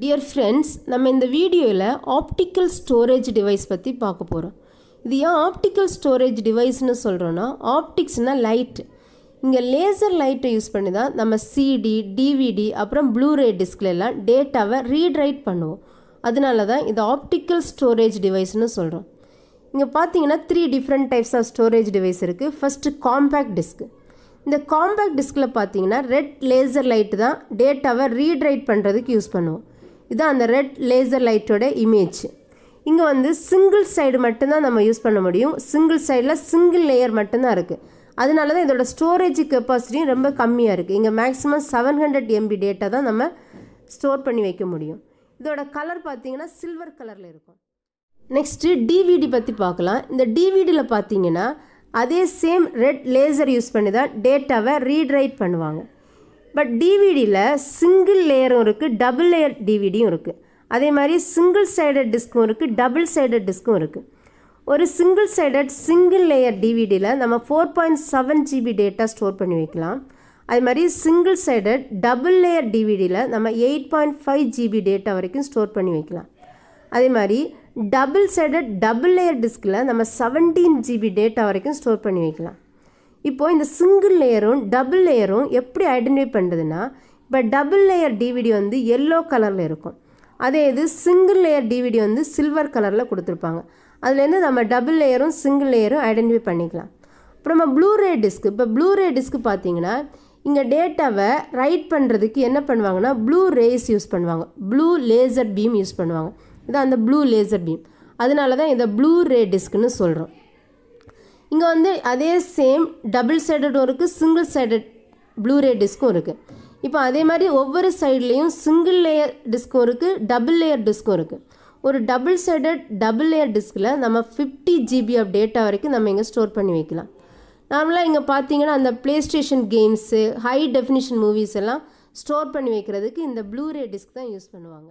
dear friends நம்ம இந்த வீடியோவில் ஆப்டிக்கல் ஸ்டோரேஜ் டிவைஸ் பற்றி பார்க்க போகிறோம் இது ஏன் ஆப்டிக்கல் ஸ்டோரேஜ் டிவைஸ்னு சொல்கிறோன்னா ஆப்டிக்ஸ்னால் லைட்டு இங்கே லேசர் லைட்டை யூஸ் பண்ணி தான் நம்ம சிடி டிவிடி அப்புறம் ப்ளூரே டிஸ்கிலெல்லாம் டேட்டாவை ரீட் ரைட் பண்ணுவோம் அதனால தான் இது ஆப்டிக்கல் ஸ்டோரேஜ் டிவைஸ்னு சொல்கிறோம் இங்கே பார்த்தீங்கன்னா three different types of storage device இருக்குது ஃபஸ்ட்டு காம்பேக்ட் டிஸ்க்கு இந்த காம்பேக்ட் டிஸ்கில் பார்த்தீங்கன்னா ரெட் லேசர் லைட்டு தான் டேட்டாவை ரீட் ரைட் பண்ணுறதுக்கு யூஸ் பண்ணுவோம் இதுதான் அந்த ரெட் லேசர் லைட்டோட இமேஜ் இங்கே வந்து சிங்கிள் சைடு மட்டும்தான் நம்ம யூஸ் பண்ண முடியும் சிங்கிள் சைடில் சிங்கிள் லேயர் மட்டும்தான் இருக்குது அதனால தான் இதோட ஸ்டோரேஜ் கெப்பாசிட்டியும் ரொம்ப கம்மியாக இருக்குது இங்கே maximum seven hundred MB data தான் நம்ம ஸ்டோர் பண்ணி வைக்க முடியும் இதோட கலர் பார்த்திங்கன்னா சில்வர் கலரில் இருக்கும் நெக்ஸ்ட்டு டிவிடி பற்றி பார்க்கலாம் இந்த டிவிடியில் பார்த்தீங்கன்னா அதே சேம் ரெட் லேசர் யூஸ் பண்ணி தான் டேட்டாவை ரீட் ரைட் பண்ணுவாங்க பட் டிவிடியில் சிங்கிள் லேயரும் இருக்குது டபுள் லேயர் டிவிடியும் இருக்குது அதே மாதிரி சிங்கிள் சைடட் டிஸ்க்கும் இருக்குது டபுள் சைடட் டிஸ்க்கும் இருக்குது ஒரு சிங்கிள் சைடட் சிங்கிள் லேயர் டிவிடியில் நம்ம four point seven GB data store பண்ணி வைக்கலாம் அதே மாதிரி சிங்கிள் சைடட் டபுள் லேயர் டிவிடியில் நம்ம eight point five GB data வரைக்கும் ஸ்டோர் பண்ணி வைக்கலாம் அதே மாதிரி டபுள் சைடட் டபுள் லேயர் டிஸ்கில் நம்ம செவன்டீன் ஜிபி டேட்டா வரைக்கும் ஸ்டோர் பண்ணி வைக்கலாம் இப்போது இந்த சிங்கிள் லேயரும் டபுள் லேயரும் எப்படி ஐடென்டிஃபை பண்ணுறதுன்னா இப்போ டபுள் லேயர் டிவிடி வந்து எல்லோ கலரில் இருக்கும் அதே இது சிங்கிள் லேயர் டிவிடி வந்து சில்வர் கலரில் கொடுத்துருப்பாங்க அதுலேருந்து நம்ம டபுள் லேயரும் சிங்கிள் லேயரும் ஐடென்டிஃபை பண்ணிக்கலாம் அப்புறம் நம்ம ப்ளூரே டிஸ்க் இப்போ ப்ளூரே டிஸ்க் பார்த்தீங்கன்னா இங்கே டேட்டாவை ரைட் பண்ணுறதுக்கு என்ன பண்ணுவாங்கன்னா ப்ளூ ரேஸ் யூஸ் பண்ணுவாங்க ப்ளூ லேசர் பீம் யூஸ் பண்ணுவாங்க இதான் அந்த ப்ளூ லேசர் பீம் அதனால தான் இதை ப்ளூ ரே டிஸ்க்னு சொல்கிறோம் இங்கே வந்து அதே சேம் டபுள் சைடடும் இருக்குது சிங்கிள் சைடட் ப்ளூரே டிஸ்க்கும் இருக்குது இப்போ அதே மாதிரி ஒவ்வொரு சைட்லேயும் சிங்கிள் லேயர் டிஸ்க்கும் இருக்குது டபுள் லேயர் டிஸ்க்கும் இருக்குது ஒரு டபுள் சைடட் டபுள் லேயர் டிஸ்கில் நம்ம ஃபிஃப்டி ஜிபி ஆஃப் டேட்டா வரைக்கும் நம்ம இங்கே ஸ்டோர் பண்ணி வைக்கலாம் நார்மலாக இங்கே பார்த்தீங்கன்னா அந்த PlayStation games high definition movies எல்லாம் ஸ்டோர் பண்ணி வைக்கிறதுக்கு இந்த ப்ளூரே டிஸ்க் தான் யூஸ் பண்ணுவாங்க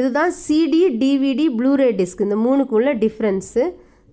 இதுதான் சிடி டிவிடி ப்ளூரே டிஸ்க் இந்த மூணுக்கு உள்ள டிஃப்ரென்ஸு